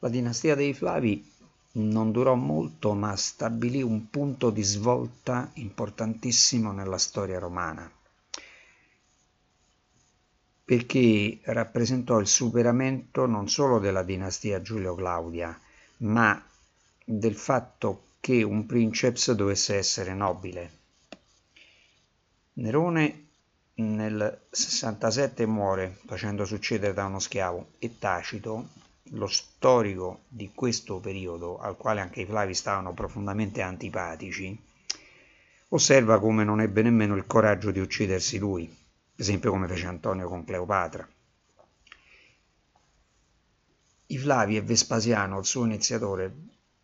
La dinastia dei Flavi non durò molto, ma stabilì un punto di svolta importantissimo nella storia romana, perché rappresentò il superamento non solo della dinastia Giulio-Claudia, ma del fatto che un princeps dovesse essere nobile. Nerone nel 67 muore facendo succedere da uno schiavo e Tacito lo storico di questo periodo, al quale anche i Flavi stavano profondamente antipatici, osserva come non ebbe nemmeno il coraggio di uccidersi lui, per esempio come fece Antonio con Cleopatra. I Flavi e Vespasiano, il suo iniziatore,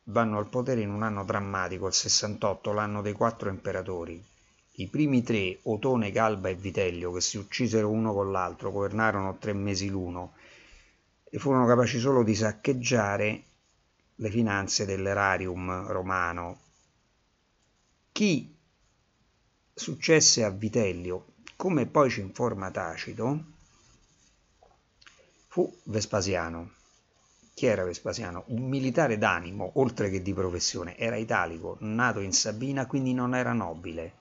vanno al potere in un anno drammatico, il 68, l'anno dei quattro imperatori. I primi tre, Otone, Galba e Vitellio, che si uccisero uno con l'altro, governarono tre mesi l'uno, e furono capaci solo di saccheggiare le finanze dell'erarium romano. Chi successe a Vitellio, come poi ci informa Tacito, fu Vespasiano. Chi era Vespasiano? Un militare d'animo, oltre che di professione, era italico, nato in Sabina, quindi non era nobile.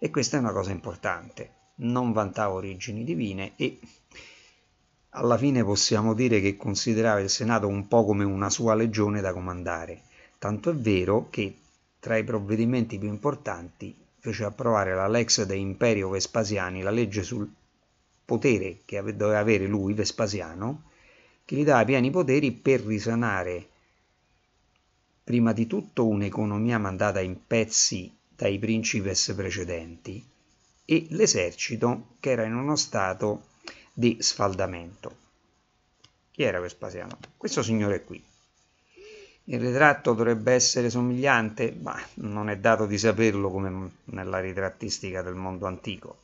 E questa è una cosa importante. Non vantava origini divine e alla fine possiamo dire che considerava il Senato un po' come una sua legione da comandare, tanto è vero che tra i provvedimenti più importanti fece approvare la Lex de Imperio Vespasiani, la legge sul potere che doveva avere lui, Vespasiano, che gli dava pieni poteri per risanare prima di tutto un'economia mandata in pezzi dai principes precedenti e l'esercito che era in uno stato di sfaldamento. Chi era Vespasiano? Questo signore qui. Il ritratto dovrebbe essere somigliante, ma non è dato di saperlo come nella ritrattistica del mondo antico.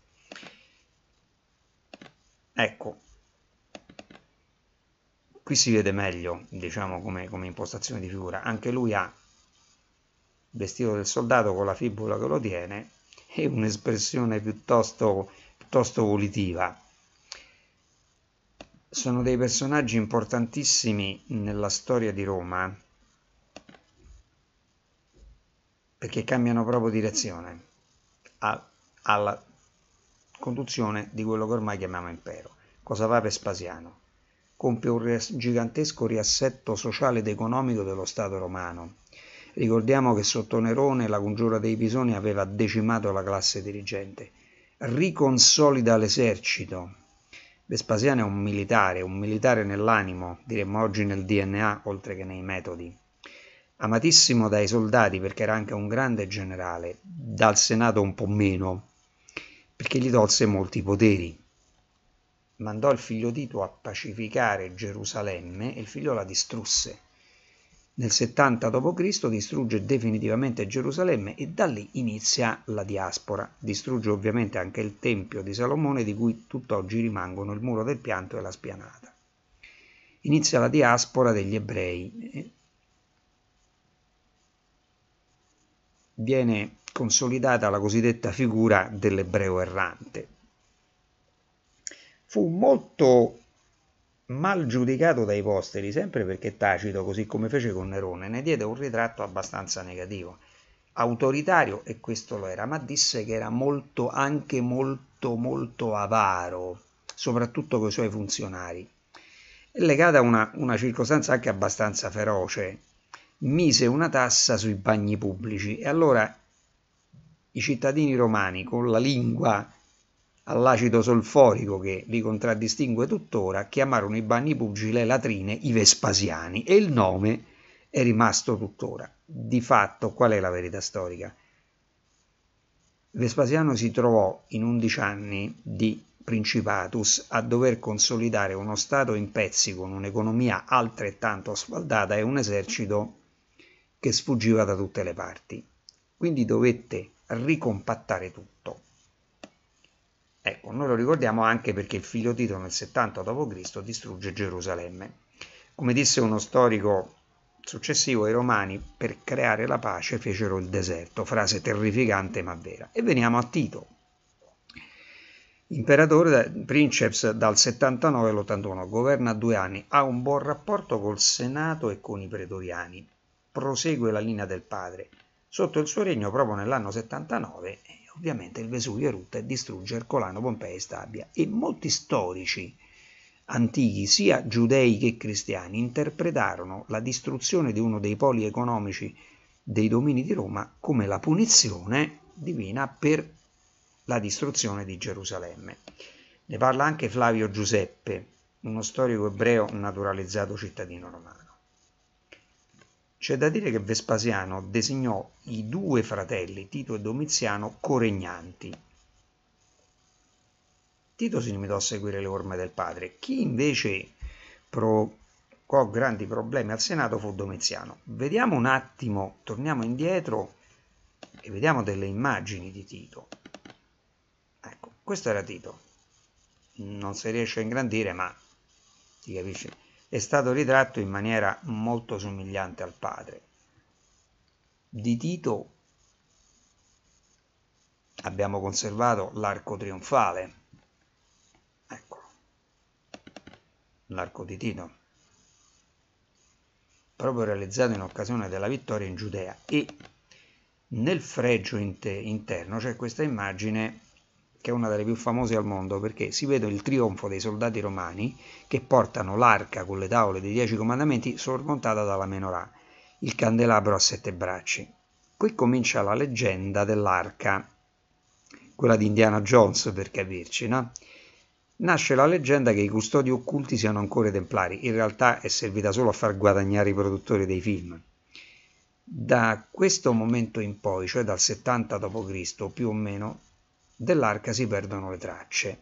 Ecco, qui si vede meglio, diciamo, come, come impostazione di figura. Anche lui ha il vestito del soldato con la fibula che lo tiene e un'espressione piuttosto, piuttosto volitiva sono dei personaggi importantissimi nella storia di Roma perché cambiano proprio direzione a, alla conduzione di quello che ormai chiamiamo impero. Cosa va Vespasiano? Compie un ries gigantesco riassetto sociale ed economico dello Stato romano. Ricordiamo che sotto Nerone la congiura dei bisoni aveva decimato la classe dirigente. Riconsolida l'esercito, Vespasiano è un militare, un militare nell'animo, diremmo oggi nel DNA, oltre che nei metodi. Amatissimo dai soldati perché era anche un grande generale, dal Senato un po' meno, perché gli tolse molti poteri. Mandò il figlio Tito a pacificare Gerusalemme e il figlio la distrusse. Nel 70 d.C. distrugge definitivamente Gerusalemme e da lì inizia la diaspora. Distrugge ovviamente anche il Tempio di Salomone di cui tutt'oggi rimangono il muro del pianto e la spianata. Inizia la diaspora degli ebrei. Viene consolidata la cosiddetta figura dell'ebreo errante. Fu molto mal giudicato dai posteri, sempre perché Tacito, così come fece con Nerone, ne diede un ritratto abbastanza negativo, autoritario, e questo lo era, ma disse che era molto, anche molto, molto avaro, soprattutto con i suoi funzionari. È legata a una, una circostanza anche abbastanza feroce, mise una tassa sui bagni pubblici e allora i cittadini romani con la lingua all'acido solforico che li contraddistingue tuttora, chiamarono i bagni pugili le latrine i Vespasiani e il nome è rimasto tuttora. Di fatto, qual è la verità storica? Vespasiano si trovò in 11 anni di Principatus a dover consolidare uno Stato in pezzi con un'economia altrettanto sfaldata e un esercito che sfuggiva da tutte le parti. Quindi dovette ricompattare tutto noi lo ricordiamo anche perché il figlio Tito nel 70 d.C. distrugge Gerusalemme. Come disse uno storico successivo, i romani per creare la pace fecero il deserto, frase terrificante ma vera. E veniamo a Tito, Imperatore Princeps dal 79 all'81, governa due anni, ha un buon rapporto col Senato e con i pretoriani, prosegue la linea del padre. Sotto il suo regno, proprio nell'anno 79, ovviamente il Vesuvio erutta e distrugge Ercolano, Pompei e Stabia. E molti storici antichi, sia giudei che cristiani, interpretarono la distruzione di uno dei poli economici dei domini di Roma come la punizione divina per la distruzione di Gerusalemme. Ne parla anche Flavio Giuseppe, uno storico ebreo naturalizzato cittadino romano. C'è da dire che Vespasiano designò i due fratelli, Tito e Domiziano, coregnanti. Tito si limitò a seguire le orme del padre. Chi invece provocò grandi problemi al Senato fu Domiziano. Vediamo un attimo, torniamo indietro e vediamo delle immagini di Tito. Ecco, questo era Tito. Non si riesce a ingrandire, ma si capisce è stato ritratto in maniera molto somigliante al padre. Di Tito abbiamo conservato l'arco trionfale, ecco, l'arco di Tito, proprio realizzato in occasione della vittoria in Giudea e nel fregio interno c'è questa immagine che è una delle più famose al mondo perché si vede il trionfo dei soldati romani che portano l'arca con le tavole dei dieci comandamenti sormontata dalla menorah, il candelabro a sette bracci. Qui comincia la leggenda dell'arca, quella di Indiana Jones per capirci, no? Nasce la leggenda che i custodi occulti siano ancora i templari, in realtà è servita solo a far guadagnare i produttori dei film. Da questo momento in poi, cioè dal 70 d.C. più o meno, dell'arca si perdono le tracce.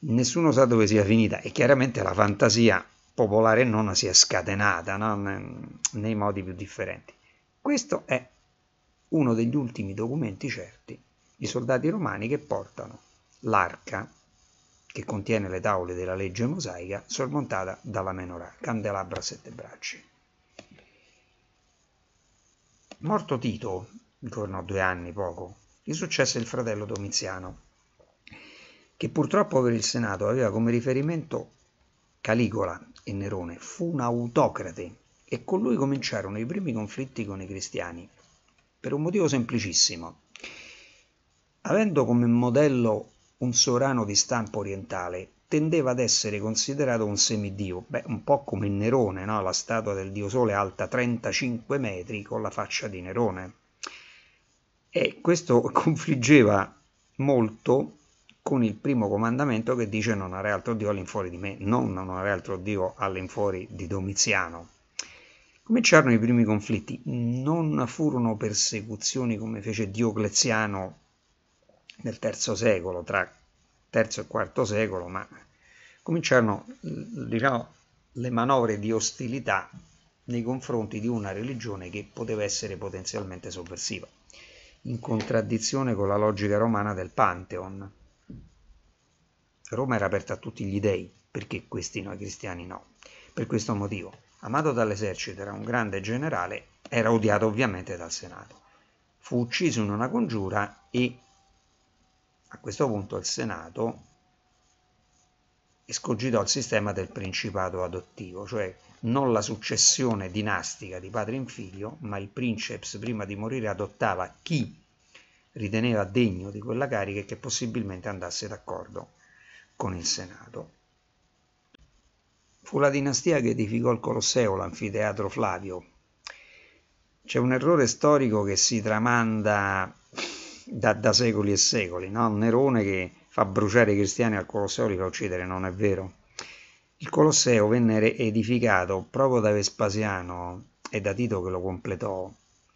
Nessuno sa dove sia finita e chiaramente la fantasia popolare non si è scatenata no? nei modi più differenti. Questo è uno degli ultimi documenti certi, i soldati romani che portano l'arca che contiene le tavole della legge mosaica sormontata dalla menorah, candelabra a sette bracci. Morto Tito, intorno a due anni poco, gli successe il fratello Domiziano, che purtroppo per il Senato aveva come riferimento Caligola e Nerone. Fu un autocrate e con lui cominciarono i primi conflitti con i cristiani, per un motivo semplicissimo. Avendo come modello un sovrano di stampo orientale, tendeva ad essere considerato un semidio, beh, un po' come Nerone, no? la statua del dio Sole alta 35 metri con la faccia di Nerone. E questo confliggeva molto con il primo comandamento che dice non avrei altro Dio all'infuori di me, non non avrei altro Dio all'infuori di Domiziano. Cominciarono i primi conflitti, non furono persecuzioni come fece Diocleziano nel III secolo, tra III e IV secolo, ma cominciarono diciamo, le manovre di ostilità nei confronti di una religione che poteva essere potenzialmente sovversiva in contraddizione con la logica romana del Pantheon. Roma era aperta a tutti gli dei, perché questi noi cristiani no. Per questo motivo, amato dall'esercito, era un grande generale, era odiato ovviamente dal Senato. Fu ucciso in una congiura e a questo punto il Senato scogitò il sistema del principato adottivo, cioè non la successione dinastica di padre in figlio, ma il princeps prima di morire adottava chi riteneva degno di quella carica e che possibilmente andasse d'accordo con il Senato. Fu la dinastia che edificò il Colosseo, l'anfiteatro Flavio. C'è un errore storico che si tramanda da, da secoli e secoli, no? Nerone che fa bruciare i cristiani al Colosseo li fa uccidere, non è vero. Il Colosseo venne edificato proprio da Vespasiano e da Tito che lo completò,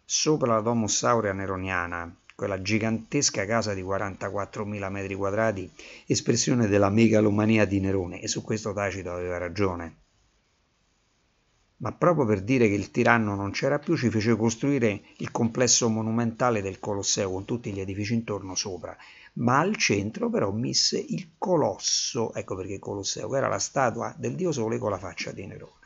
sopra la Domus Aurea Neroniana, quella gigantesca casa di 44.000 metri quadrati, espressione della megalomania di Nerone, e su questo Tacito aveva ragione ma proprio per dire che il tiranno non c'era più ci fece costruire il complesso monumentale del Colosseo con tutti gli edifici intorno sopra, ma al centro però mise il colosso, ecco perché Colosseo, che era la statua del dio sole con la faccia di Nerone.